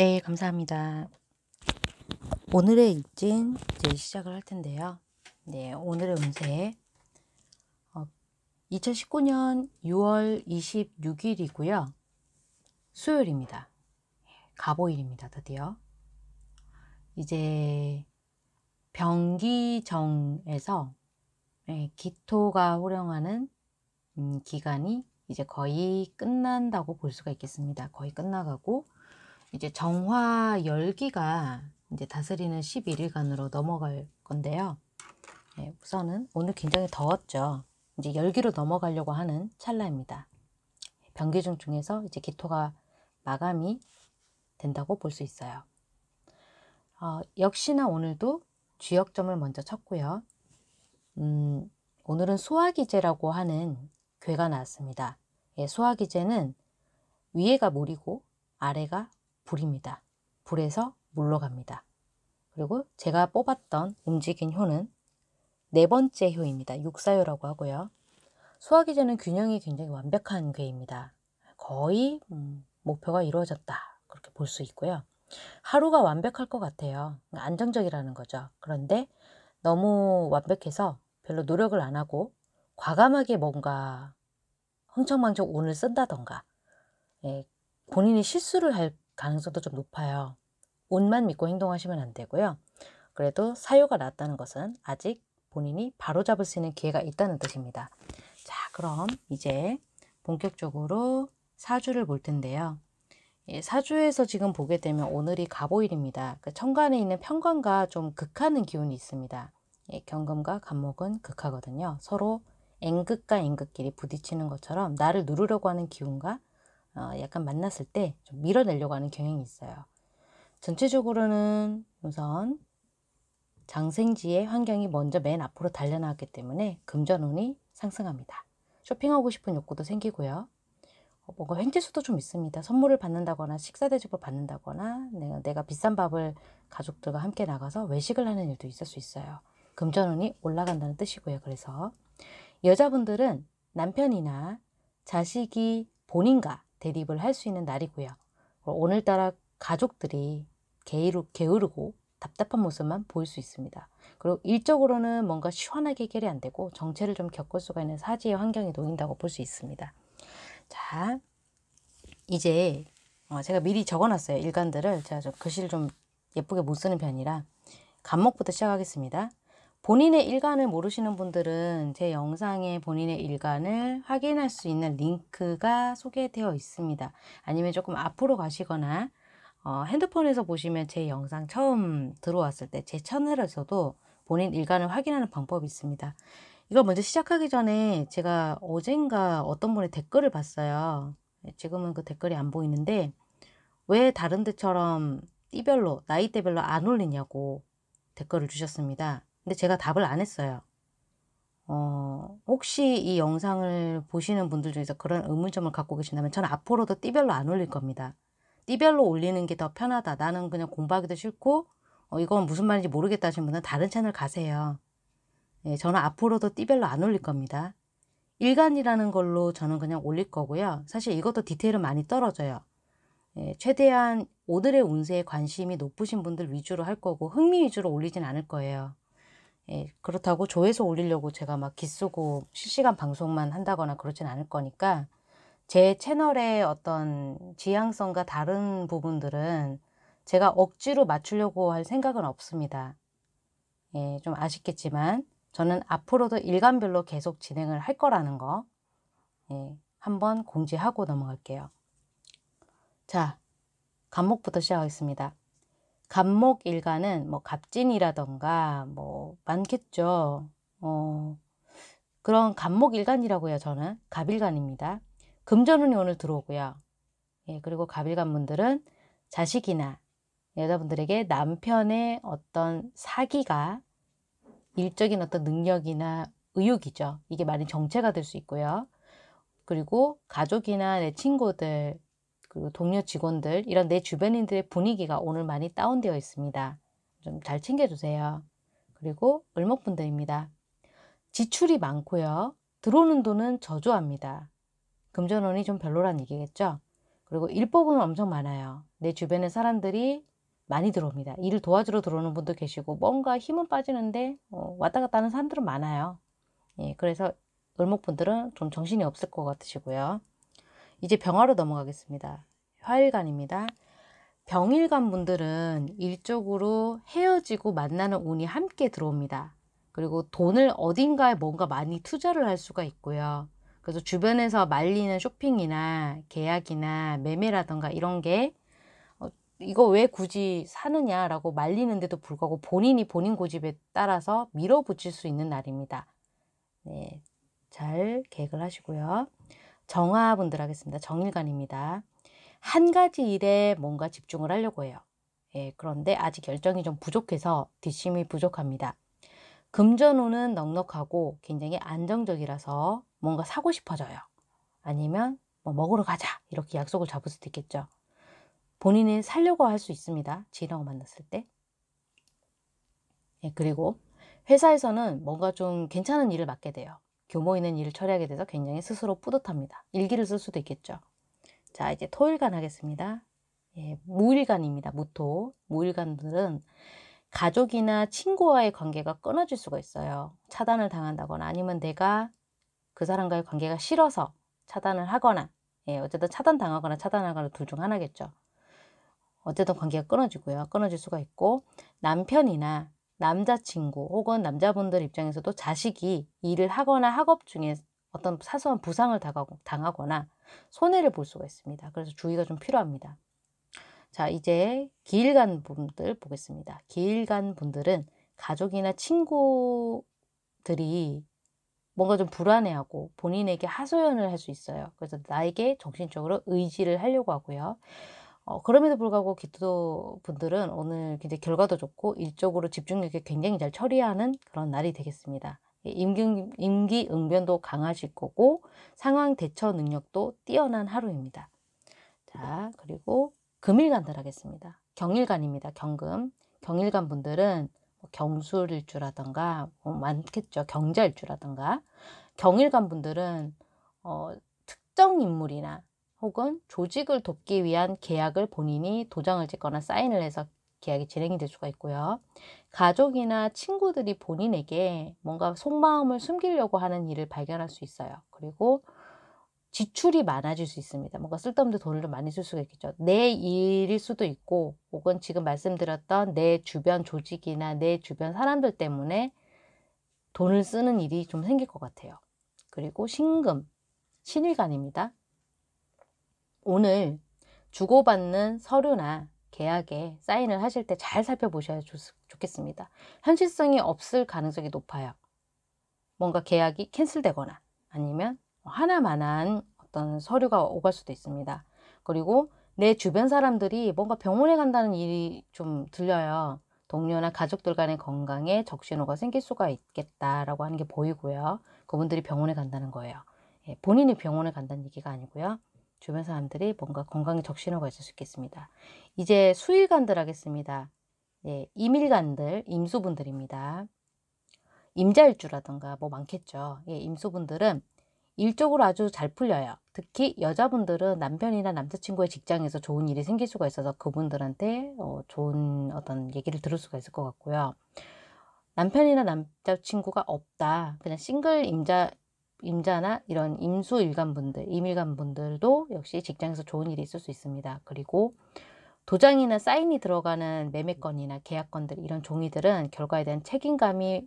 네, 감사합니다. 오늘의 일진 이제 시작을 할 텐데요. 네, 오늘의 운세 어, 2019년 6월 26일이고요. 수요일입니다. 가보일입니다. 드디어 이제 병기정에서 네, 기토가 호령하는 음, 기간이 이제 거의 끝난다고 볼 수가 있겠습니다. 거의 끝나가고 이제 정화 열기가 이제 다스리는 11일간으로 넘어갈 건데요. 네, 우선은 오늘 굉장히 더웠죠. 이제 열기로 넘어가려고 하는 찰나입니다. 변기중 중에서 이제 기토가 마감이 된다고 볼 수 있어요. 어, 역시나 오늘도 주역점을 먼저 쳤고요. 음, 오늘은 소화기제라고 하는 괴가 나왔습니다. 예, 수화기제는 위에가 몰이고 아래가 불입니다. 불에서 물러갑니다. 그리고 제가 뽑았던 움직인 효는 네 번째 효입니다. 육사효라고 하고요. 소화기제는 균형이 굉장히 완벽한 괴입니다. 거의 음, 목표가 이루어졌다. 그렇게 볼 수 있고요. 하루가 완벽할 것 같아요. 그러니까 안정적이라는 거죠. 그런데 너무 완벽해서 별로 노력을 안 하고 과감하게 뭔가 흥청망청 운을 쓴다던가 예, 본인이 실수를 할 가능성도 좀 높아요. 운만 믿고 행동하시면 안 되고요. 그래도 사유가 낫다는 것은 아직 본인이 바로잡을 수 있는 기회가 있다는 뜻입니다. 자, 그럼 이제 본격적으로 사주를 볼 텐데요. 예, 사주에서 지금 보게 되면 오늘이 갑오일입니다. 그 그러니까 천간에 있는 편관과 좀 극하는 기운이 있습니다. 예, 경금과 갑목은 극하거든요. 서로 앵극과 앵극끼리 부딪히는 것처럼 나를 누르려고 하는 기운과 어, 약간 만났을 때 좀 밀어내려고 하는 경향이 있어요. 전체적으로는 우선 장생지의 환경이 먼저 맨 앞으로 달려나왔기 때문에 금전운이 상승합니다. 쇼핑하고 싶은 욕구도 생기고요. 어, 뭔가 횡재수도 좀 있습니다. 선물을 받는다거나 식사 대접을 받는다거나 내가, 내가 비싼 밥을 가족들과 함께 나가서 외식을 하는 일도 있을 수 있어요. 금전운이 올라간다는 뜻이고요. 그래서 여자분들은 남편이나 자식이 본인과 대립을 할 수 있는 날이고요. 오늘따라 가족들이 게으르, 게으르고 답답한 모습만 보일 수 있습니다. 그리고 일적으로는 뭔가 시원하게 해결이 안 되고 정체를 좀 겪을 수가 있는 사지의 환경이 놓인다고 볼 수 있습니다. 자, 이제 어, 제가 미리 적어놨어요. 일간들을 제가 좀 글씨를 좀 예쁘게 못 쓰는 편이라 감목부터 시작하겠습니다. 본인의 일간을 모르시는 분들은 제 영상에 본인의 일간을 확인할 수 있는 링크가 소개되어 있습니다. 아니면 조금 앞으로 가시거나 어, 핸드폰에서 보시면 제 영상 처음 들어왔을 때 제 채널에서도 본인 일간을 확인하는 방법이 있습니다. 이거 먼저 시작하기 전에 제가 어젠가 어떤 분의 댓글을 봤어요. 네, 지금은 그 댓글이 안 보이는데 왜 다른 데처럼 띠별로 나이대별로 안 올리냐고 댓글을 주셨습니다. 근데 제가 답을 안 했어요. 어, 혹시 이 영상을 보시는 분들 중에서 그런 의문점을 갖고 계신다면 저는 앞으로도 띠별로 안 올릴 겁니다. 띠별로 올리는 게 더 편하다. 나는 그냥 공부하기도 싫고 어, 이건 무슨 말인지 모르겠다 하신 분은 다른 채널 가세요. 예, 저는 앞으로도 띠별로 안 올릴 겁니다. 일간이라는 걸로 저는 그냥 올릴 거고요. 사실 이것도 디테일은 많이 떨어져요. 예, 최대한 오늘의 운세에 관심이 높으신 분들 위주로 할 거고 흥미 위주로 올리진 않을 거예요. 예, 그렇다고 조회수 올리려고 제가 막 기쓰고 실시간 방송만 한다거나 그러진 않을 거니까 제 채널의 어떤 지향성과 다른 부분들은 제가 억지로 맞추려고 할 생각은 없습니다. 예, 좀 아쉽겠지만 저는 앞으로도 일간별로 계속 진행을 할 거라는 거 예, 한번 공지하고 넘어갈게요. 자, 감목부터 시작하겠습니다. 갑목 일가는 뭐 갑진이라던가 뭐 많겠죠. 어, 그런 갑목 일간이라고 요 저는 갑일간입니다. 금전운이 오늘 들어오고요. 예, 그리고 갑일간 분들은 자식이나 여자분들에게 남편의 어떤 사기가 일적인 어떤 능력이나 의욕이죠. 이게 많이 정체가 될 수 있고요. 그리고 가족이나 내 친구들 그리고 동료 직원들, 이런 내 주변인들의 분위기가 오늘 많이 다운되어 있습니다. 좀 잘 챙겨주세요. 그리고 을목분들입니다. 지출이 많고요. 들어오는 돈은 저조합니다. 금전원이좀 별로란 얘기겠죠. 그리고 일복은 엄청 많아요. 내 주변에 사람들이 많이 들어옵니다. 일을 도와주러 들어오는 분도 계시고 뭔가 힘은 빠지는데 어, 왔다 갔다 하는 사람들은 많아요. 예, 그래서 을목분들은 좀 정신이 없을 것 같으시고요. 이제 병화로 넘어가겠습니다. 화일관입니다병일관 분들은 일적으로 헤어지고 만나는 운이 함께 들어옵니다. 그리고 돈을 어딘가에 뭔가 많이 투자를 할 수가 있고요. 그래서 주변에서 말리는 쇼핑이나 계약이나 매매라던가 이런 게 어, 이거 왜 굳이 사느냐라고 말리는데도 불구하고 본인이 본인 고집에 따라서 밀어붙일 수 있는 날입니다. 네, 잘 계획을 하시고요. 정화분들 하겠습니다. 정일관입니다. 한 가지 일에 뭔가 집중을 하려고 해요. 예, 그런데 아직 열정이 좀 부족해서 뒷심이 부족합니다. 금전운은 넉넉하고 굉장히 안정적이라서 뭔가 사고 싶어져요. 아니면 뭐 먹으러 가자 이렇게 약속을 잡을 수도 있겠죠. 본인이 살려고 할 수 있습니다. 지인하고 만났을 때. 예, 그리고 회사에서는 뭔가 좀 괜찮은 일을 맡게 돼요. 교모 있는 일을 처리하게 돼서 굉장히 스스로 뿌듯합니다. 일기를 쓸 수도 있겠죠. 자, 이제 토일간 하겠습니다. 예, 무일간입니다. 무토. 무일간 들은 가족이나 친구와의 관계가 끊어질 수가 있어요. 차단을 당한다거나 아니면 내가 그 사람과의 관계가 싫어서 차단을 하거나 예, 어쨌든 차단당하거나 차단하거나 둘 중 하나겠죠. 어쨌든 관계가 끊어지고요. 끊어질 수가 있고 남편이나 남자친구 혹은 남자분들 입장에서도 자식이 일을 하거나 학업 중에 어떤 사소한 부상을 당하거나 손해를 볼 수가 있습니다. 그래서 주의가 좀 필요합니다. 자, 이제 길간 분들 보겠습니다. 길간 분들은 가족이나 친구들이 뭔가 좀 불안해하고 본인에게 하소연을 할 수 있어요. 그래서 나에게 정신적으로 의지를 하려고 하고요. 어, 그럼에도 불구하고 기토 분들은 오늘 굉장히 결과도 좋고 일적으로 집중력이 굉장히 잘 처리하는 그런 날이 되겠습니다. 예, 임기, 임기 응변도 강하실 거고 상황 대처 능력도 뛰어난 하루입니다. 자, 네. 그리고 금일간들 하겠습니다. 경일간입니다. 경금. 경일간 분들은 뭐 경술일주라던가 뭐 많겠죠. 경자일주라던가 경일간 분들은 어, 특정 인물이나 혹은 조직을 돕기 위한 계약을 본인이 도장을 찍거나 사인을 해서 계약이 진행이 될 수가 있고요. 가족이나 친구들이 본인에게 뭔가 속마음을 숨기려고 하는 일을 발견할 수 있어요. 그리고 지출이 많아질 수 있습니다. 뭔가 쓸데없는 돈을 좀 많이 쓸 수가 있겠죠. 내 일일 수도 있고 혹은 지금 말씀드렸던 내 주변 조직이나 내 주변 사람들 때문에 돈을 쓰는 일이 좀 생길 것 같아요. 그리고 신금, 신일간입니다. 오늘 주고받는 서류나 계약에 사인을 하실 때 잘 살펴보셔야 좋겠습니다. 현실성이 없을 가능성이 높아요. 뭔가 계약이 캔슬되거나 아니면 뭐 하나만한 어떤 서류가 오갈 수도 있습니다. 그리고 내 주변 사람들이 뭔가 병원에 간다는 일이 좀 들려요. 동료나 가족들 간의 건강에 적신호가 생길 수가 있겠다라고 하는 게 보이고요. 그분들이 병원에 간다는 거예요. 예, 본인이 병원에 간다는 얘기가 아니고요. 주변 사람들이 뭔가 건강에 적신호가 있을 수 있겠습니다. 이제 수일간들 하겠습니다. 예, 임일간들, 임수분들입니다. 임자일주라든가 뭐 많겠죠. 예, 임수분들은 일적으로 아주 잘 풀려요. 특히 여자분들은 남편이나 남자친구의 직장에서 좋은 일이 생길 수가 있어서 그분들한테 어, 좋은 어떤 얘기를 들을 수가 있을 것 같고요. 남편이나 남자친구가 없다. 그냥 싱글 임자 임자나 이런 임수일간분들, 임일간분들도 역시 직장에서 좋은 일이 있을 수 있습니다. 그리고 도장이나 사인이 들어가는 매매건이나 계약건들 이런 종이들은 결과에 대한 책임감이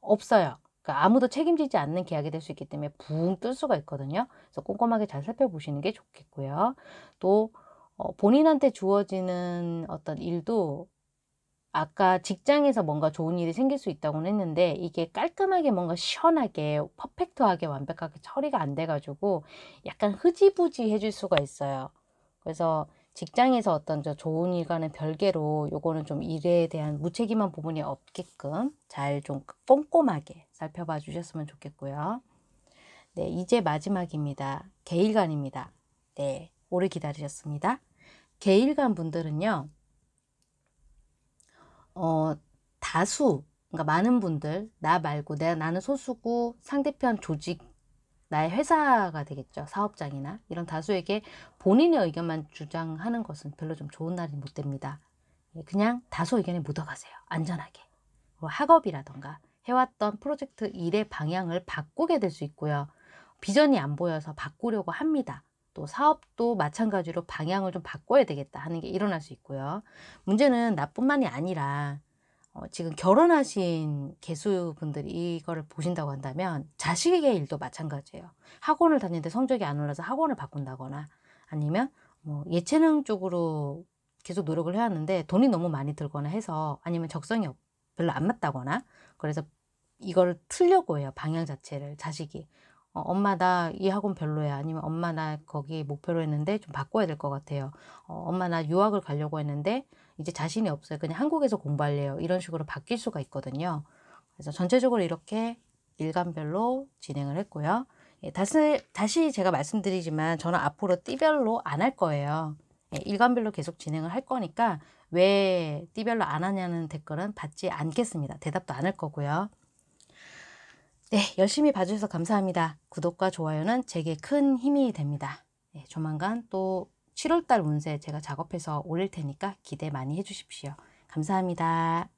없어요. 그러니까 아무도 책임지지 않는 계약이 될 수 있기 때문에 붕 뜰 수가 있거든요. 그래서 꼼꼼하게 잘 살펴보시는 게 좋겠고요. 또 어, 본인한테 주어지는 어떤 일도 아까 직장에서 뭔가 좋은 일이 생길 수 있다고 했는데 이게 깔끔하게 뭔가 시원하게 퍼펙트하게 완벽하게 처리가 안 돼가지고 약간 흐지부지 해줄 수가 있어요. 그래서 직장에서 어떤 저 좋은 일과는 별개로 요거는 좀 일에 대한 무책임한 부분이 없게끔 잘 좀 꼼꼼하게 살펴봐 주셨으면 좋겠고요. 네, 이제 마지막입니다. 개일간입니다. 네, 오래 기다리셨습니다. 개일간 분들은요. 어, 다수, 그러니까 많은 분들, 나 말고 내가 나는 소수고 상대편 조직, 나의 회사가 되겠죠. 사업장이나 이런 다수에게 본인의 의견만 주장하는 것은 별로 좀 좋은 날이 못 됩니다. 예, 그냥 다수 의견에 묻어가세요. 안전하게. 뭐 학업이라던가 해왔던 프로젝트 일의 방향을 바꾸게 될 수 있고요. 비전이 안 보여서 바꾸려고 합니다. 또 사업도 마찬가지로 방향을 좀 바꿔야 되겠다 하는 게 일어날 수 있고요. 문제는 나뿐만이 아니라 어, 지금 결혼하신 개수분들이 이거를 보신다고 한다면 자식에게 일도 마찬가지예요. 학원을 다니는데 성적이 안 올라서 학원을 바꾼다거나 아니면 뭐 예체능 쪽으로 계속 노력을 해왔는데 돈이 너무 많이 들거나 해서 아니면 적성이 별로 안 맞다거나 그래서 이걸 틀려고 해요. 방향 자체를 자식이. 어, 엄마 나 이 학원 별로야 아니면 엄마 나 거기 목표로 했는데 좀 바꿔야 될 것 같아요 어, 엄마 나 유학을 가려고 했는데 이제 자신이 없어요 그냥 한국에서 공부할래요 이런 식으로 바뀔 수가 있거든요 그래서 전체적으로 이렇게 일간별로 진행을 했고요 예, 다시, 다시 제가 말씀드리지만 저는 앞으로 띠별로 안 할 거예요 예, 일간별로 계속 진행을 할 거니까 왜 띠별로 안 하냐는 댓글은 받지 않겠습니다 대답도 안 할 거고요 네, 열심히 봐주셔서 감사합니다. 구독과 좋아요는 제게 큰 힘이 됩니다. 네, 조만간 또 7월달 운세 제가 작업해서 올릴 테니까 기대 많이 해주십시오. 감사합니다.